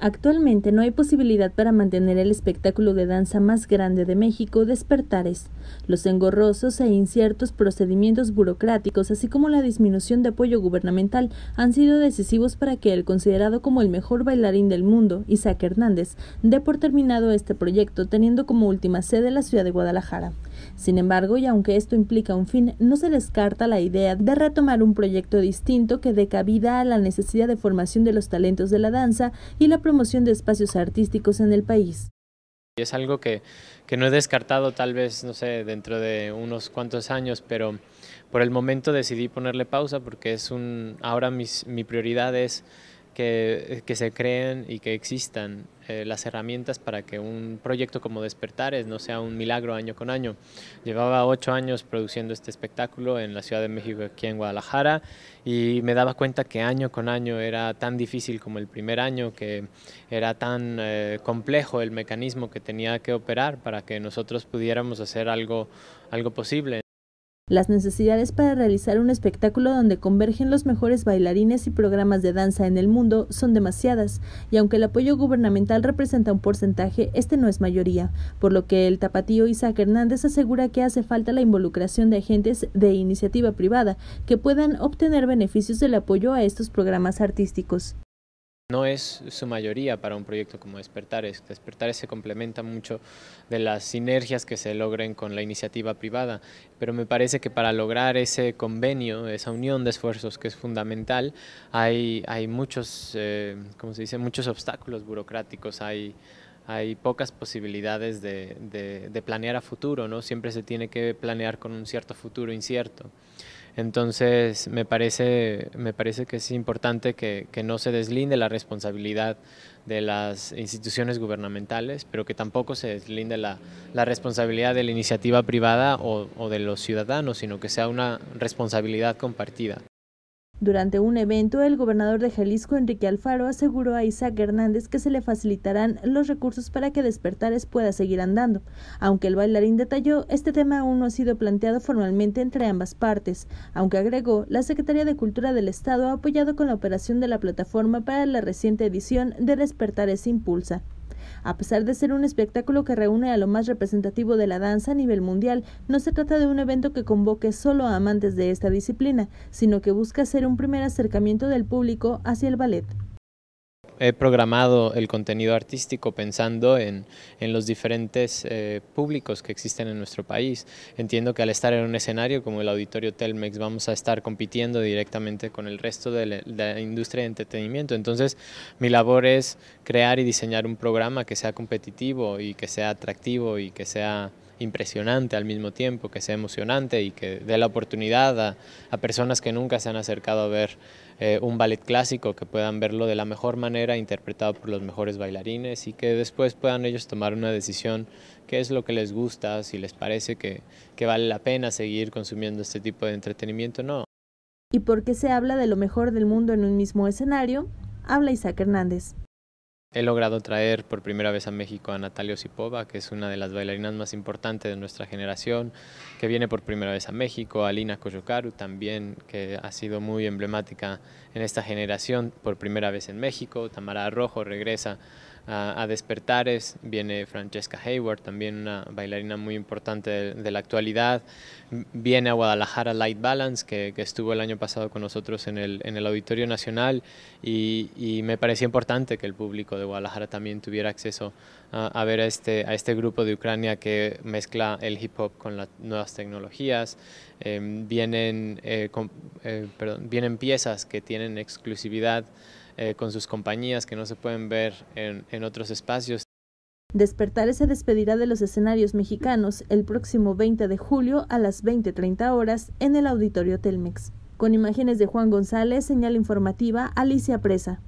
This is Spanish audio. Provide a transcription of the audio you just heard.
Actualmente no hay posibilidad para mantener el espectáculo de danza más grande de México, Despertares. Los engorrosos e inciertos procedimientos burocráticos, así como la disminución de apoyo gubernamental, han sido decisivos para que el considerado como el mejor bailarín del mundo, Isaac Hernández, dé por terminado este proyecto, teniendo como última sede la ciudad de Guadalajara. Sin embargo, y aunque esto implica un fin, no se descarta la idea de retomar un proyecto distinto que dé cabida a la necesidad de formación de los talentos de la danza y la promoción de espacios artísticos en el país. Es algo que, que, no he descartado tal vez, no sé, dentro de unos cuantos años, pero por el momento decidí ponerle pausa porque es un, ahora mi prioridad es eh, que, se creen y que existan eh, las herramientas para que un proyecto como Despertares no sea un milagro año con año. Llevaba ocho años produciendo este espectáculo en la Ciudad de México, aquí en Guadalajara, y me daba cuenta que año con año era tan difícil como el primer año, que era tan eh, complejo el mecanismo que tenía que operar para que nosotros pudiéramos hacer algo, algo posible. Las necesidades para realizar un espectáculo donde convergen los mejores bailarines y programas de danza en el mundo son demasiadas, y aunque el apoyo gubernamental representa un porcentaje, este no es mayoría, por lo que el tapatío Isaac Hernández asegura que hace falta la involucración de agentes de iniciativa privada que puedan obtener beneficios del apoyo a estos programas artísticos. No es su mayoría para un proyecto como Despertares. Despertares se complementa mucho de las sinergias que se logren con la iniciativa privada, pero me parece que para lograr ese convenio, esa unión de esfuerzos que es fundamental, hay, hay muchos, eh, como se dice, muchos obstáculos burocráticos, hay, hay pocas posibilidades de, de planear a futuro, ¿no? Siempre se tiene que planear con un cierto futuro incierto. Entonces, me parece, me parece que es importante que, no se deslinde la responsabilidad de las instituciones gubernamentales, pero que tampoco se deslinde la, la responsabilidad de la iniciativa privada o, o de los ciudadanos, sino que sea una responsabilidad compartida. Durante un evento, el gobernador de Jalisco, Enrique Alfaro, aseguró a Isaac Hernández que se le facilitarán los recursos para que Despertares pueda seguir andando. Aunque el bailarín detalló, este tema aún no ha sido planteado formalmente entre ambas partes, aunque agregó, la Secretaría de Cultura del Estado ha apoyado con la operación de la plataforma para la reciente edición de Despertares Impulsa. A pesar de ser un espectáculo que reúne a lo más representativo de la danza a nivel mundial, no se trata de un evento que convoque solo a amantes de esta disciplina, sino que busca ser un primer acercamiento del público hacia el ballet he programado el contenido artístico pensando en, los diferentes eh, públicos que existen en nuestro país. Entiendo que al estar en un escenario como el Auditorio Telmex vamos a estar compitiendo directamente con el resto de la, de la industria de entretenimiento. Entonces mi labor es crear y diseñar un programa que sea competitivo y que sea atractivo y que sea impresionante al mismo tiempo, que sea emocionante y que dé la oportunidad a, personas que nunca se han acercado a ver eh, un ballet clásico, que puedan verlo de la mejor manera, interpretado por los mejores bailarines y que después puedan ellos tomar una decisión, qué es lo que les gusta, si les parece que, que vale la pena seguir consumiendo este tipo de entretenimiento o no. ¿Y por qué se habla de lo mejor del mundo en un mismo escenario? Habla Isaac Hernández. He logrado traer por primera vez a México a Natalia Osipova, que es una de las bailarinas más importantes de nuestra generación, que viene por primera vez a México, a Lina Koyokaru también, que ha sido muy emblemática en esta generación, por primera vez en México, Tamara Rojo regresa a, Despertares, viene Francesca Hayward, también una bailarina muy importante de, la actualidad. Viene a Guadalajara Light Balance, que, estuvo el año pasado con nosotros en el, Auditorio Nacional y, me parecía importante que el público de Guadalajara también tuviera acceso a, ver a este, a este grupo de Ucrania que mezcla el hip hop con las nuevas tecnologías. Em, vienen, eh, eh, vienen piezas que tienen exclusividad eh, con sus compañías que no se pueden ver en, en otros espacios. Despertar se despedirá de los escenarios mexicanos el próximo 20 de julio a las 20.30 horas en el Auditorio Telmex. Con imágenes de Juan González, señal informativa, Alicia Presa.